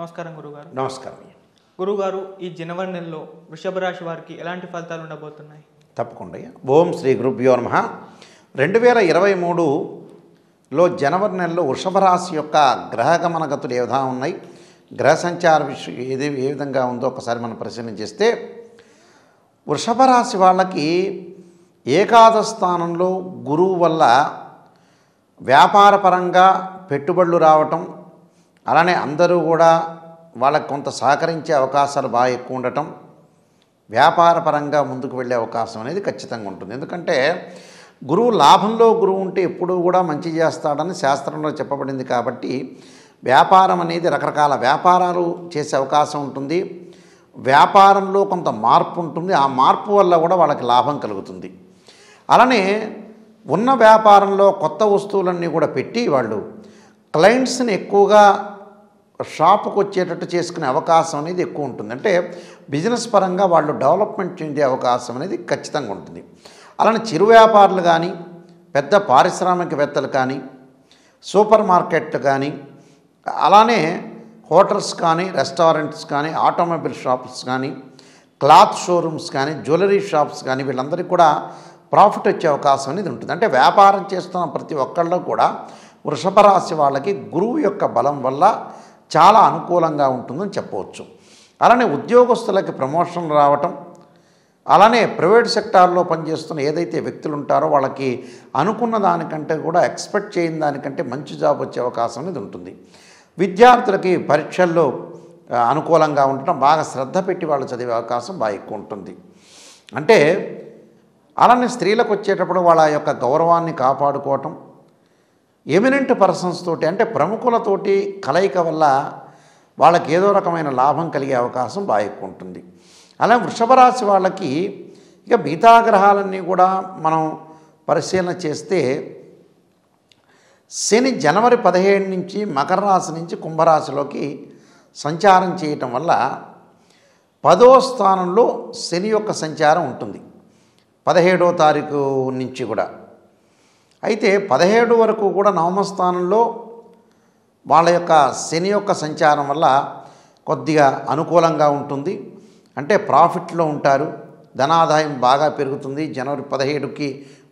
నమస్కారం గురుగారు నమస్కారం గురుగారు ఈ జనవరి నెలలో వృషభ రాశి వారికి ఎలాంటి ఫలితాలు ఉండబోతున్నాయి తప్పకుండా ఓం శ్రీ గురుభ్యో నమ రెండు వేల ఇరవై మూడులో జనవరి నెలలో వృషభ రాశి యొక్క గ్రహగమన గతులు ఏ విధంగా ఉన్నాయి గ్రహ సంచార విషయం ఏది ఏ విధంగా ఉందో ఒకసారి మనం పరిశీలన చేస్తే వృషభ రాశి వాళ్ళకి ఏకాదశ స్థానంలో గురువు వల్ల వ్యాపారపరంగా పెట్టుబడులు రావటం అలానే అందరూ కూడా వాళ్ళకు కొంత సహకరించే అవకాశాలు బాగా ఎక్కువ ఉండటం వ్యాపారపరంగా ముందుకు వెళ్ళే అవకాశం అనేది ఖచ్చితంగా ఉంటుంది ఎందుకంటే గురువు లాభంలో గురువు ఉంటే ఎప్పుడూ కూడా మంచి చేస్తాడని శాస్త్రంలో చెప్పబడింది కాబట్టి వ్యాపారం అనేది రకరకాల వ్యాపారాలు చేసే అవకాశం ఉంటుంది వ్యాపారంలో కొంత మార్పు ఉంటుంది ఆ మార్పు వల్ల కూడా వాళ్ళకి లాభం కలుగుతుంది అలానే ఉన్న వ్యాపారంలో కొత్త వస్తువులన్నీ కూడా పెట్టి వాళ్ళు క్లయింట్స్ని ఎక్కువగా షాపుకు వచ్చేటట్టు చేసుకునే అవకాశం అనేది ఎక్కువ ఉంటుంది అంటే బిజినెస్ పరంగా వాళ్ళు డెవలప్మెంట్ చెందే అవకాశం అనేది ఖచ్చితంగా ఉంటుంది అలానే చిరు వ్యాపారులు కానీ పెద్ద పారిశ్రామికవేత్తలు కానీ సూపర్ మార్కెట్లు కానీ అలానే హోటల్స్ కానీ రెస్టారెంట్స్ కానీ ఆటోమొబైల్ షాప్స్ కానీ క్లాత్ షోరూమ్స్ కానీ జ్యువెలరీ షాప్స్ కానీ వీళ్ళందరికీ కూడా ప్రాఫిట్ వచ్చే అవకాశం అనేది ఉంటుంది అంటే వ్యాపారం చేస్తున్న ప్రతి ఒక్కళ్ళు కూడా వృషభ రాశి వాళ్ళకి గురువు యొక్క బలం వల్ల చాలా అనుకూలంగా ఉంటుందని చెప్పవచ్చు అలానే ఉద్యోగస్తులకి ప్రమోషన్ రావటం అలానే ప్రైవేట్ సెక్టార్లో పనిచేస్తున్న ఏదైతే వ్యక్తులు ఉంటారో వాళ్ళకి అనుకున్న దానికంటే కూడా ఎక్స్పెక్ట్ చేయని దానికంటే మంచి జాబ్ వచ్చే అవకాశం అనేది ఉంటుంది విద్యార్థులకి పరీక్షల్లో అనుకూలంగా ఉండటం బాగా శ్రద్ధ పెట్టి వాళ్ళు చదివే అవకాశం బాగా ఎక్కువ ఉంటుంది అంటే అలానే స్త్రీలకు వచ్చేటప్పుడు వాళ్ళ యొక్క గౌరవాన్ని కాపాడుకోవటం ఎమినెంట్ పర్సన్స్ తోటి అంటే ప్రముఖులతోటి కలయిక వల్ల వాళ్ళకి ఏదో రకమైన లాభం కలిగే అవకాశం బాగా ఎక్కువ ఉంటుంది అలా వృషభరాశి వాళ్ళకి ఇక మిగతా గ్రహాలన్నీ కూడా మనం పరిశీలన చేస్తే శని జనవరి పదిహేడు నుంచి మకర రాశి నుంచి కుంభరాశిలోకి సంచారం చేయటం వల్ల పదో స్థానంలో శని యొక్క సంచారం ఉంటుంది పదిహేడో తారీఖు నుంచి కూడా అయితే పదిహేడు వరకు కూడా నవమస్థానంలో వాళ్ళ యొక్క శని యొక్క సంచారం వల్ల కొద్దిగా అనుకూలంగా ఉంటుంది అంటే ప్రాఫిట్లో ఉంటారు ధనాదాయం బాగా పెరుగుతుంది జనవరి పదిహేడుకి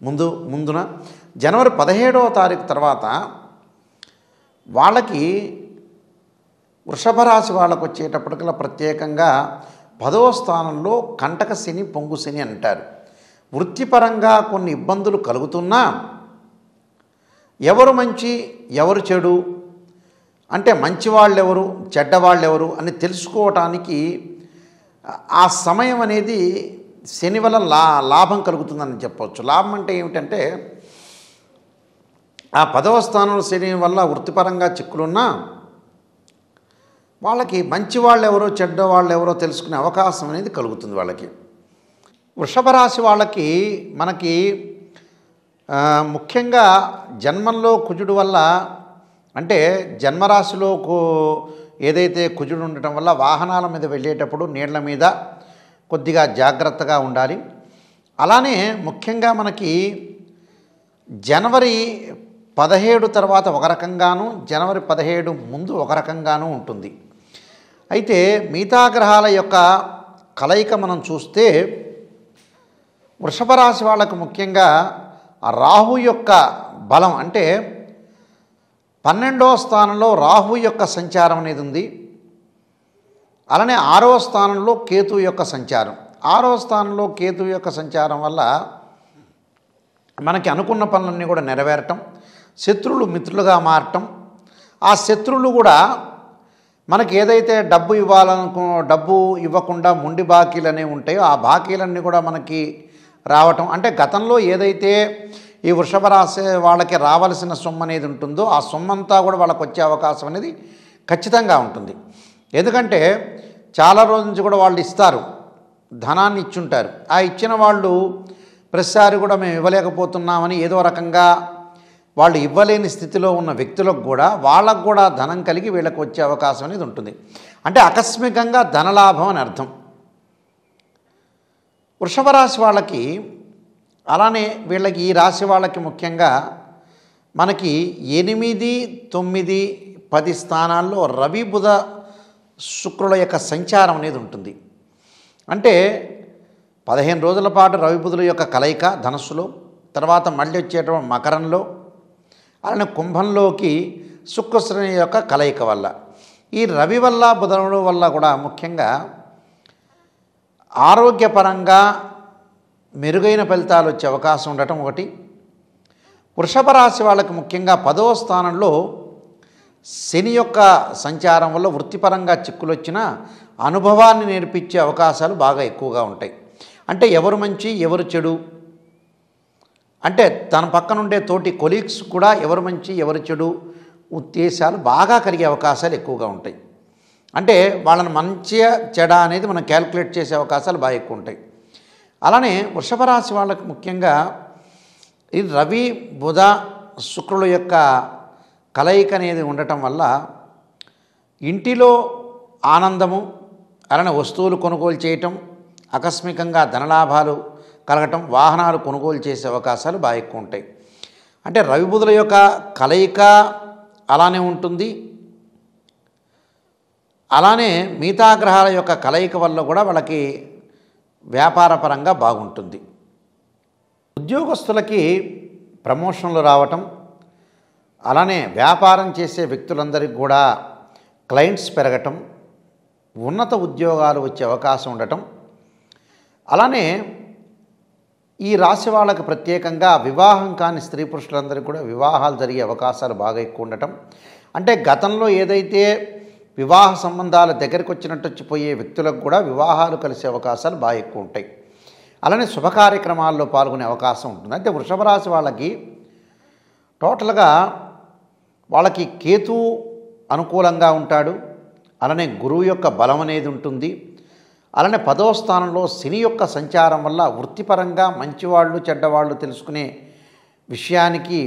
ముందు ముందున జనవరి పదిహేడవ తారీఖు తర్వాత వాళ్ళకి వృషభ రాశి వాళ్ళకు వచ్చేటప్పటికల్లా ప్రత్యేకంగా పదవ స్థానంలో కంటక శని పొంగు శని అంటారు వృత్తిపరంగా కొన్ని ఇబ్బందులు కలుగుతున్నా ఎవరు మంచి ఎవరు చెడు అంటే మంచివాళ్ళెవరు చెడ్డవాళ్ళెవరు అని తెలుసుకోవటానికి ఆ సమయం అనేది శని వల్ల లా లాభం కలుగుతుందని చెప్పవచ్చు లాభం అంటే ఏమిటంటే ఆ పదవ స్థానంలో శని వల్ల వృత్తిపరంగా చిక్కులున్నా వాళ్ళకి మంచి వాళ్ళు ఎవరో చెడ్డ వాళ్ళు ఎవరో తెలుసుకునే అవకాశం అనేది కలుగుతుంది వాళ్ళకి వృషభ రాశి వాళ్ళకి మనకి ముఖ్యంగా జన్మంలో కుజుడు వల్ల అంటే జన్మరాశిలో ఏదైతే కుజుడు ఉండటం వల్ల వాహనాల మీద వెళ్ళేటప్పుడు నీళ్ల మీద కొద్దిగా జాగ్రత్తగా ఉండాలి అలానే ముఖ్యంగా మనకి జనవరి పదహేడు తర్వాత ఒక రకంగాను జనవరి పదహేడు ముందు ఒక రకంగాను ఉంటుంది అయితే మిగతా గ్రహాల యొక్క కలయిక మనం చూస్తే వృషభ రాశి వాళ్ళకు ముఖ్యంగా ఆ రాహు యొక్క బలం అంటే పన్నెండవ స్థానంలో రాహు యొక్క సంచారం అనేది ఉంది అలానే ఆరవ స్థానంలో కేతు యొక్క సంచారం ఆరవ స్థానంలో కేతు యొక్క సంచారం వల్ల మనకి అనుకున్న పనులన్నీ కూడా నెరవేరటం శత్రువులు మిత్రులుగా మారటం ఆ శత్రువులు కూడా మనకి ఏదైతే డబ్బు ఇవ్వాలనుకు డబ్బు ఇవ్వకుండా ముండి బాకీలు అనేవి ఉంటాయో ఆ బాకీలన్నీ కూడా మనకి రావటం అంటే గతంలో ఏదైతే ఈ వృషభ రాశి వాళ్ళకి రావాల్సిన సొమ్ము అనేది ఉంటుందో ఆ సొమ్మంతా కూడా వాళ్ళకి వచ్చే అవకాశం అనేది ఖచ్చితంగా ఉంటుంది ఎందుకంటే చాలా రోజు నుంచి కూడా వాళ్ళు ఇస్తారు ధనాన్ని ఇచ్చుంటారు ఆ ఇచ్చిన వాళ్ళు ప్రతిసారి కూడా మేము ఇవ్వలేకపోతున్నామని ఏదో రకంగా వాళ్ళు ఇవ్వలేని స్థితిలో ఉన్న వ్యక్తులకు కూడా వాళ్ళకు కూడా ధనం కలిగి వీళ్ళకు వచ్చే అవకాశం అనేది ఉంటుంది అంటే ఆకస్మికంగా ధనలాభం అని అర్థం వృషభ రాశి వాళ్ళకి అలానే వీళ్ళకి ఈ రాశి వాళ్ళకి ముఖ్యంగా మనకి ఎనిమిది తొమ్మిది పది స్థానాల్లో రవి బుధ శుక్రుల యొక్క సంచారం అనేది ఉంటుంది అంటే పదిహేను రోజుల పాటు రవి బుధుల యొక్క కలయిక ధనస్సులో తర్వాత మళ్ళీ వచ్చేటువంటి మకరంలో అలానే కుంభంలోకి శుక్రశ్రేణి యొక్క కలయిక వల్ల ఈ రవి వల్ల బుధనుడు వల్ల కూడా ముఖ్యంగా ఆరోగ్యపరంగా మెరుగైన ఫలితాలు వచ్చే అవకాశం ఉండటం ఒకటి వృషభ రాశి వాళ్ళకి ముఖ్యంగా పదవ స్థానంలో శని యొక్క సంచారం వల్ల వృత్తిపరంగా చిక్కులు వచ్చిన అనుభవాన్ని నేర్పించే అవకాశాలు బాగా ఎక్కువగా ఉంటాయి అంటే ఎవరు మంచి ఎవరు చెడు అంటే తన పక్కనుండే తోటి కొలీగ్స్ కూడా ఎవరు మంచి ఎవరు చెడు ఉద్దేశాలు బాగా కలిగే అవకాశాలు ఎక్కువగా ఉంటాయి అంటే వాళ్ళని మంచి చెడ అనేది మనం క్యాల్కులేట్ చేసే అవకాశాలు బాగా ఎక్కువ ఉంటాయి అలానే వృషభ రాశి వాళ్ళకు ముఖ్యంగా ఇది రవి బుధ శుక్రుల యొక్క కలయిక అనేది ఉండటం వల్ల ఇంటిలో ఆనందము అలానే వస్తువులు కొనుగోలు చేయటం ఆకస్మికంగా ధనలాభాలు కలగటం వాహనాలు కొనుగోలు చేసే అవకాశాలు బాగా ఎక్కువ ఉంటాయి అంటే రవిబుధుల యొక్క కలయిక అలానే ఉంటుంది అలానే మిగతా గ్రహాల యొక్క కలయిక వల్ల కూడా వాళ్ళకి వ్యాపారపరంగా బాగుంటుంది ఉద్యోగస్తులకి ప్రమోషన్లు రావటం అలానే వ్యాపారం చేసే వ్యక్తులందరికీ కూడా క్లయింట్స్ పెరగటం ఉన్నత ఉద్యోగాలు వచ్చే అవకాశం ఉండటం అలానే ఈ రాశి వాళ్ళకు ప్రత్యేకంగా వివాహం కాని స్త్రీ పురుషులందరికీ కూడా వివాహాలు జరిగే అవకాశాలు బాగా ఎక్కువ ఉండటం అంటే గతంలో ఏదైతే వివాహ సంబంధాల దగ్గరికి వచ్చినట్టు వచ్చిపోయే వ్యక్తులకు కూడా వివాహాలు కలిసే అవకాశాలు బాగా ఎక్కువ ఉంటాయి అలానే శుభ కార్యక్రమాల్లో పాల్గొనే అవకాశం ఉంటుంది అయితే వృషభ రాశి వాళ్ళకి టోటల్గా వాళ్ళకి కేతు అనుకూలంగా ఉంటాడు అలానే గురువు యొక్క బలం అనేది ఉంటుంది అలానే పదో స్థానంలో శని యొక్క సంచారం వల్ల వృత్తిపరంగా మంచివాళ్ళు చెడ్డవాళ్ళు తెలుసుకునే విషయానికి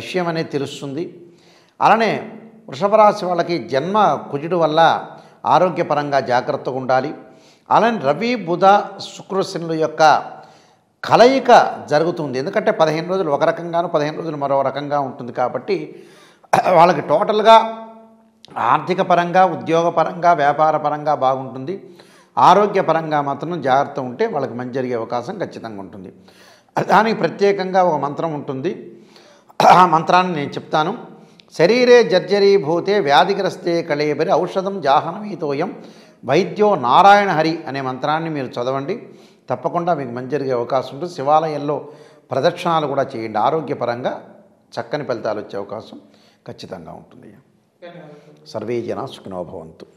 విషయం అనేది తెలుస్తుంది అలానే వృషభ రాశి వాళ్ళకి జన్మ కుజుడు వల్ల ఆరోగ్యపరంగా జాగ్రత్తగా ఉండాలి అలానే రవి బుధ శుక్రశనుల యొక్క కలయిక జరుగుతుంది ఎందుకంటే పదిహేను రోజులు ఒక రకంగాను పదిహేను రోజులు మరో రకంగా ఉంటుంది కాబట్టి వాళ్ళకి టోటల్గా ఆర్థిక పరంగా ఉద్యోగపరంగా వ్యాపారపరంగా బాగుంటుంది ఆరోగ్యపరంగా మాత్రం జాగ్రత్త ఉంటే వాళ్ళకి మంచి జరిగే అవకాశం ఖచ్చితంగా ఉంటుంది దానికి ప్రత్యేకంగా ఒక మంత్రం ఉంటుంది ఆ మంత్రాన్ని నేను చెప్తాను శరీరే జర్జరీభూతే వ్యాధిగ్రస్తే కళేబరి ఔషధం జాహనమీతోయం వైద్యో నారాయణ హరి అనే మంత్రాన్ని మీరు చదవండి తప్పకుండా మీకు మంచి జరిగే అవకాశం ఉంటుంది శివాలయంలో ప్రదక్షిణాలు కూడా చేయండి ఆరోగ్యపరంగా చక్కని ఫలితాలు వచ్చే అవకాశం ఖచ్చితంగా ఉంటుంది సర్వే జనా సుఖినోభవంతు